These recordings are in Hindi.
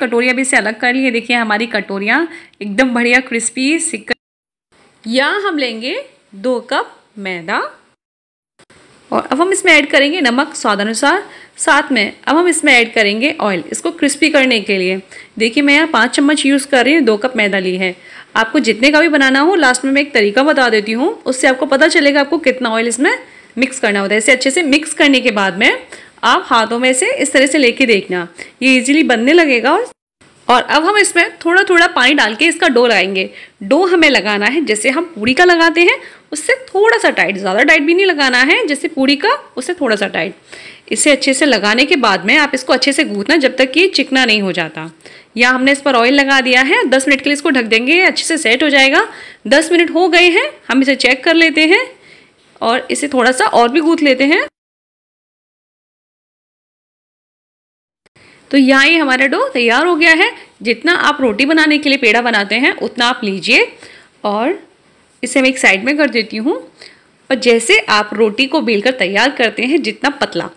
कटोरिया भी इसे अलग कर लिए देखिए हमारी कटोरियाँ एकदम बढ़िया क्रिस्पी सिक्कर यहाँ हम लेंगे दो कप मैदा और अब हम इसमें ऐड करेंगे नमक अनुसार साथ में अब हम इसमें ऐड करेंगे ऑयल इसको क्रिस्पी करने के लिए देखिए मैं यहाँ पाँच चम्मच यूज़ कर रही हूँ दो कप मैदा ली है आपको जितने का भी बनाना हो लास्ट में मैं एक तरीका बता देती हूँ उससे आपको पता चलेगा आपको कितना ऑयल इसमें मिक्स करना होता है इसे अच्छे से मिक्स करने के बाद में आप हाथों में से इस तरह से लेके देखना ये इजीली बनने लगेगा और और अब हम इसमें थोड़ा थोड़ा पानी डाल के इसका डो लगाएंगे डो हमें लगाना है जैसे हम पूरी का लगाते हैं उससे थोड़ा सा टाइट ज़्यादा टाइट भी नहीं लगाना है जैसे पूरी का उससे थोड़ा सा टाइट इसे अच्छे से लगाने के बाद में आप इसको अच्छे से गूंथना जब तक कि चिकना नहीं हो जाता या हमने इस पर ऑयल लगा दिया है दस मिनट के लिए इसको ढक देंगे अच्छे से सेट हो जाएगा दस मिनट हो गए हैं हम इसे चेक कर लेते हैं और इसे थोड़ा सा और भी गूँथ लेते हैं तो यहाँ ही हमारा डो तैयार हो गया है जितना आप रोटी बनाने के लिए पेड़ा बनाते हैं उतना आप लीजिए और इसे मैं एक साइड में कर देती हूँ और जैसे आप रोटी को बेलकर तैयार करते हैं जितना पतला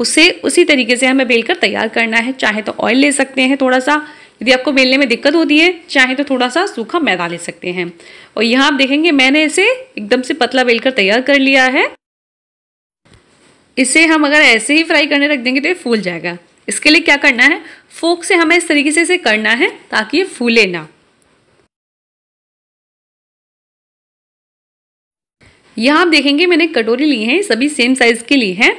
उसे उसी तरीके से हमें बेलकर तैयार करना है चाहे तो ऑयल ले सकते हैं थोड़ा सा यदि आपको बेलने में दिक्कत होती है चाहे तो थोड़ा सा सूखा मैदा ले सकते हैं और यहाँ आप देखेंगे मैंने इसे एकदम से पतला बेलकर तैयार कर लिया है इसे हम अगर ऐसे ही फ्राई करने रख देंगे तो ये फूल जाएगा इसके लिए क्या करना है फोक से हमें इस तरीके से इसे करना है ताकि ये फूले ना यहाँ आप देखेंगे मैंने कटोरी ली है सभी सेम साइज़ की ली है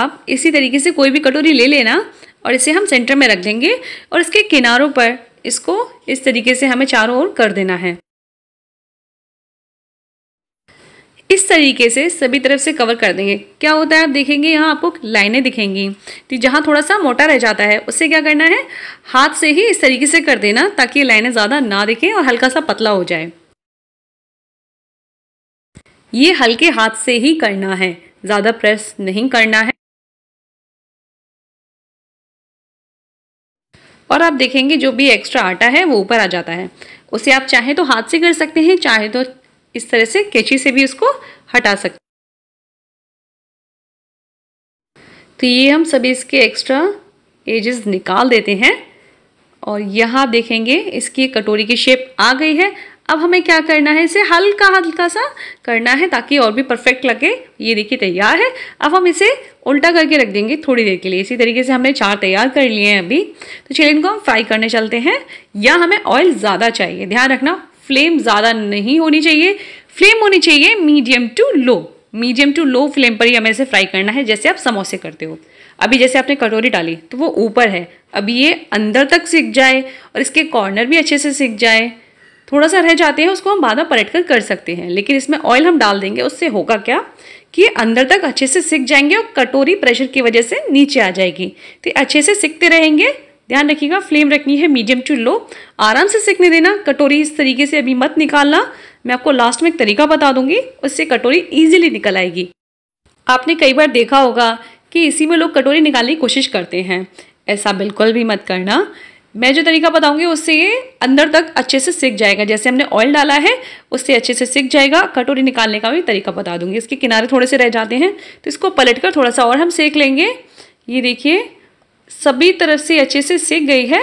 आप इसी तरीके से कोई भी कटोरी ले लेना और इसे हम सेंटर में रख देंगे और इसके किनारों पर इसको इस तरीके से हमें चारों ओर कर देना है इस तरीके से सभी तरफ से कवर कर देंगे क्या होता है आप देखेंगे यहाँ आपको लाइनें दिखेंगी तो जहाँ थोड़ा सा मोटा रह जाता है उससे क्या करना है हाथ से ही इस तरीके से कर देना ताकि ये लाइनें ज़्यादा ना दिखें और हल्का सा पतला हो जाए ये हल्के हाथ से ही करना है ज़्यादा प्रेस नहीं करना है और आप देखेंगे जो भी एक्स्ट्रा आटा है वो ऊपर आ जाता है उसे आप चाहे तो हाथ से कर सकते हैं चाहे तो इस तरह से कैची से भी उसको हटा सकते तो ये हम सभी इसके एक्स्ट्रा एजेस निकाल देते हैं और यहाँ देखेंगे इसकी कटोरी की शेप आ गई है अब हमें क्या करना है इसे हल्का हल्का सा करना है ताकि और भी परफेक्ट लगे ये देखिए तैयार है अब हम इसे उल्टा करके रख देंगे थोड़ी देर के लिए इसी तरीके से हमने चार तैयार कर लिए हैं अभी तो चलिए इनको हम फ्राई करने चलते हैं या हमें ऑयल ज़्यादा चाहिए ध्यान रखना फ्लेम ज़्यादा नहीं होनी चाहिए फ्लेम होनी चाहिए medium to low medium to low flame पर ही हमें इसे फ्राई करना है जैसे आप समोसे करते हो अभी जैसे आपने कटोरी डाली तो वो ऊपर है अभी ये अंदर तक सिक जाए और इसके कॉर्नर भी अच्छे से सिक जाए थोड़ा सा रह जाते हैं उसको हम बाद में पलट कर कर सकते हैं लेकिन इसमें ऑयल हम डाल देंगे उससे होगा क्या कि अंदर तक अच्छे से सिक जाएंगे और कटोरी प्रेशर की वजह से नीचे आ जाएगी तो अच्छे से सिकते रहेंगे ध्यान रखिएगा फ्लेम रखनी है मीडियम टू लो आराम से सेकने देना कटोरी इस तरीके से अभी मत निकालना मैं आपको लास्ट में एक तरीका बता दूंगी उससे कटोरी ईजिली निकल आएगी आपने कई बार देखा होगा कि इसी में लोग कटोरी निकालने की कोशिश करते हैं ऐसा बिल्कुल भी मत करना मैं जो तरीका बताऊंगी उससे ये अंदर तक अच्छे से सीख जाएगा जैसे हमने ऑयल डाला है उससे अच्छे से सीख जाएगा कटोरी निकालने का भी तरीका बता दूंगी इसके किनारे थोड़े से रह जाते हैं तो इसको पलट कर थोड़ा सा और हम सेक लेंगे ये देखिए सभी तरफ से अच्छे से सीख गई है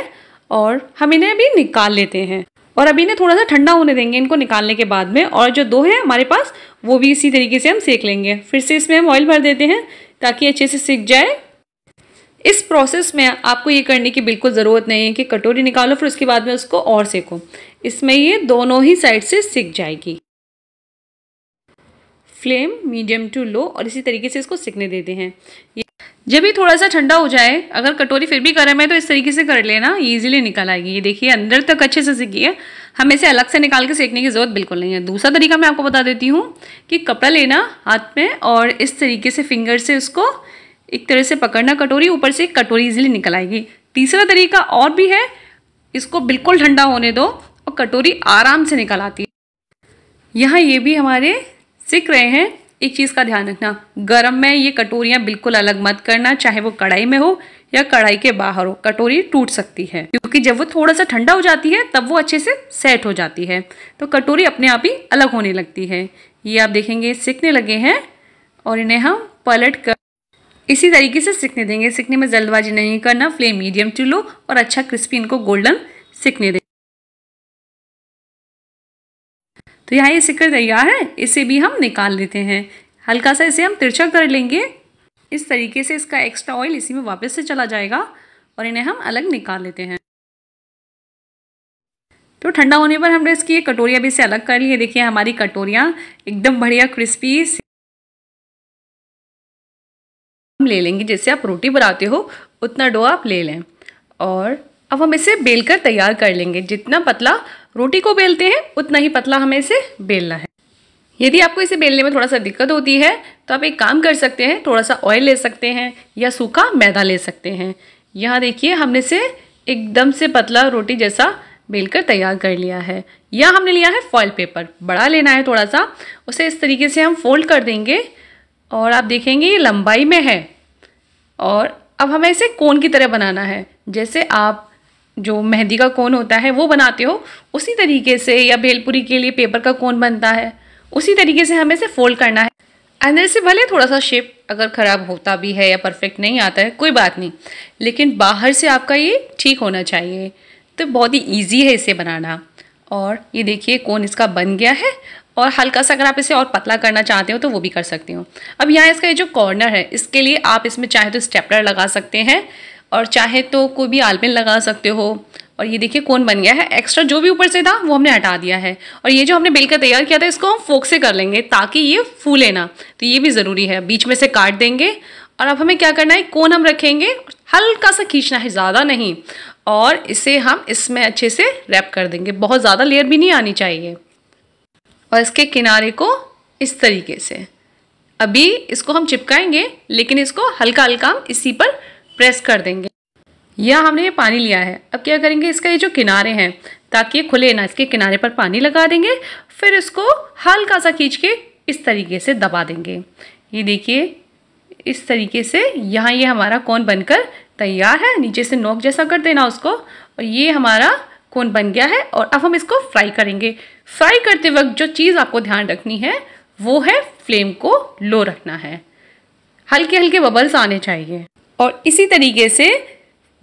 और हम इन्हें अभी निकाल लेते हैं और अभी इन्हें थोड़ा सा ठंडा होने देंगे इनको निकालने के बाद में और जो दो हैं हमारे पास वो भी इसी तरीके से हम सेक लेंगे फिर से इसमें हम ऑयल भर देते हैं ताकि अच्छे से सीख जाए इस प्रोसेस में आपको ये करने की बिल्कुल ज़रूरत नहीं है कि कटोरी निकालो फिर उसके बाद में उसको और सेको इसमें ये दोनों ही साइड से सीख जाएगी फ्लेम मीडियम टू लो और इसी तरीके से इसको सीखने देते हैं ये जब ये थोड़ा सा ठंडा हो जाए अगर कटोरी फिर भी गर्म है तो इस तरीके से कर लेना ईजिली निकल आएगी ये देखिए अंदर तक अच्छे से सीखिए हमें इसे अलग से निकाल के सेकने की ज़रूरत बिल्कुल नहीं है दूसरा तरीका मैं आपको बता देती हूँ कि कपड़ा लेना हाथ में और इस तरीके से फिंगर से उसको एक तरह से पकड़ना कटोरी ऊपर से कटोरी ईजिली निकल आएगी तीसरा तरीका और भी है इसको बिल्कुल ठंडा होने दो और कटोरी आराम से निकल आती है यहाँ ये भी हमारे सीख रहे हैं एक चीज़ का ध्यान रखना गर्म में ये कटोरियाँ बिल्कुल अलग मत करना चाहे वो कढ़ाई में हो या कढ़ाई के बाहर हो कटोरी टूट सकती है क्योंकि जब वो थोड़ा सा ठंडा हो जाती है तब वो अच्छे से सेट हो जाती है तो कटोरी अपने आप ही अलग होने लगती है ये आप देखेंगे सिकने लगे हैं और इन्हें हम पलट कर इसी तरीके से सिकने देंगे सिकने में जल्दबाजी नहीं करना फ्लेम मीडियम टू लो और अच्छा क्रिस्पी इनको गोल्डन सिकने दें तो यहाँ ये सिक्कर तैयार है इसे भी हम निकाल लेते हैं हल्का सा इसे हम तिरछा कर लेंगे इस तरीके से इसका एक्स्ट्रा ऑयल इसी में वापस से चला जाएगा और इन्हें हम अलग निकाल लेते हैं तो ठंडा होने पर हमने इसकी कटोरिया भी इसे अलग कर ली है देखिए हमारी कटोरिया एकदम बढ़िया क्रिस्पी हम ले लेंगे जैसे आप रोटी बनाते हो उतना डो आप ले लें और अब हम इसे बेल कर तैयार कर लेंगे जितना पतला रोटी को बेलते हैं उतना ही पतला हमें इसे बेलना है यदि आपको इसे बेलने में थोड़ा सा दिक्कत होती है तो आप एक काम कर सकते हैं थोड़ा सा ऑयल ले सकते हैं या सूखा मैदा ले सकते हैं यहाँ देखिए हमने इसे एकदम से पतला रोटी जैसा बेलकर तैयार कर लिया है या हमने लिया है फॉइल पेपर बड़ा लेना है थोड़ा सा उसे इस तरीके से हम फोल्ड कर देंगे और आप देखेंगे ये लंबाई में है और अब हमें इसे कोन की तरह बनाना है जैसे आप जो मेहंदी का कोन होता है वो बनाते हो उसी तरीके से या भेलपुरी के लिए पेपर का कोन बनता है उसी तरीके से हमें इसे फोल्ड करना है अंदर से भले थोड़ा सा शेप अगर ख़राब होता भी है या परफेक्ट नहीं आता है कोई बात नहीं लेकिन बाहर से आपका ये ठीक होना चाहिए तो बहुत ही ईजी है इसे बनाना और ये देखिए कोन इसका बन गया है और हल्का सा अगर आप इसे और पतला करना चाहते हो तो वो भी कर सकते हो अब यहाँ इसका ये जो कॉर्नर है इसके लिए आप इसमें चाहे तो स्टेपलर लगा सकते हैं और चाहे तो कोई भी आलमिन लगा सकते हो और ये देखिए कौन बन गया है एक्स्ट्रा जो भी ऊपर से था वो हमने हटा दिया है और ये जो हमने बेल का तैयार किया था इसको हम फोक से कर लेंगे ताकि ये फूले ना तो ये भी ज़रूरी है बीच में से काट देंगे और अब हमें क्या करना है कौन हम रखेंगे हल्का सा खींचना है ज़्यादा नहीं और इसे हम इसमें अच्छे से रैप कर देंगे बहुत ज़्यादा लेयर भी नहीं आनी चाहिए और इसके किनारे को इस तरीके से अभी इसको हम चिपकाएंगे लेकिन इसको हल्का हल्का हम इसी पर प्रेस कर देंगे यह हमने ये पानी लिया है अब क्या करेंगे इसका ये जो किनारे हैं ताकि ये खुले ना इसके किनारे पर पानी लगा देंगे फिर इसको हल्का सा खींच के इस तरीके से दबा देंगे ये देखिए इस तरीके से यहाँ ये हमारा कौन बनकर तैयार है नीचे से नोक जैसा कर देना उसको और ये हमारा कौन बन गया है और अब हम इसको फ्राई करेंगे फ्राई करते वक्त जो चीज़ आपको ध्यान रखनी है वो है फ्लेम को लो रखना है हल्के हल्के बबल्स आने चाहिए और इसी तरीके से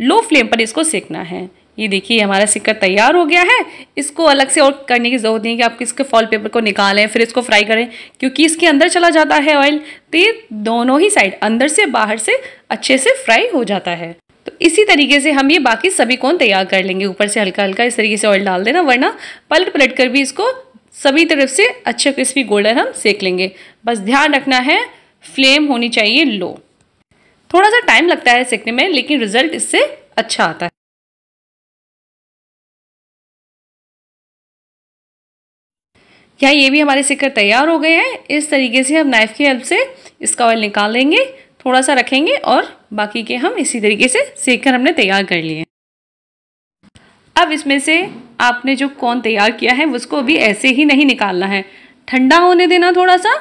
लो फ्लेम पर इसको सेकना है ये देखिए हमारा सिक्का तैयार हो गया है इसको अलग से और करने की ज़रूरत नहीं है कि आप किसके फॉल पेपर को निकालें फिर इसको फ्राई करें क्योंकि इसके अंदर चला जाता है ऑयल तो ये दोनों ही साइड अंदर से बाहर से अच्छे से फ्राई हो जाता है तो इसी तरीके से हम ये बाकी सभी कोन तैयार कर लेंगे ऊपर से हल्का हल्का इस तरीके से ऑयल डाल देना वरना पलट पलट कर भी इसको सभी तरफ से अच्छे क्रिस्पी गोल्डन हम सेक लेंगे बस ध्यान रखना है फ्लेम होनी चाहिए लो थोड़ा सा टाइम लगता है सीखने में लेकिन रिजल्ट इससे अच्छा आता है क्या ये भी हमारे सिक्कर तैयार हो गए हैं इस तरीके से हम नाइफ़ की हेल्प से इसका ऑयल निकाल लेंगे थोड़ा सा रखेंगे और बाकी के हम इसी तरीके से सेक कर हमने तैयार कर लिए अब इसमें से आपने जो कौन तैयार किया है उसको अभी ऐसे ही नहीं निकालना है ठंडा होने देना थोड़ा सा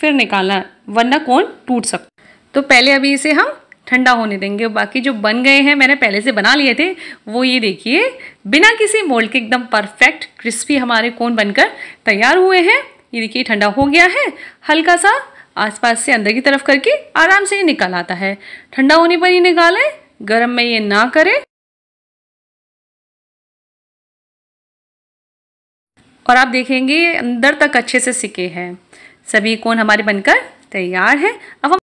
फिर निकालना वरना कौन टूट सकता तो पहले अभी इसे हम ठंडा होने देंगे बाकी जो बन गए हैं मैंने पहले से बना लिए थे वो ये देखिए बिना किसी मोल्ड के एकदम परफेक्ट क्रिस्पी हमारे कोन बनकर तैयार हुए हैं ये देखिए ठंडा हो गया है हल्का सा आसपास से अंदर की तरफ करके आराम से ये निकल आता है ठंडा होने पर ये निकालें गर्म में ये ना करें और आप देखेंगे अंदर तक अच्छे से सिके हैं सभी कोन हमारे बनकर तैयार हैं अब हम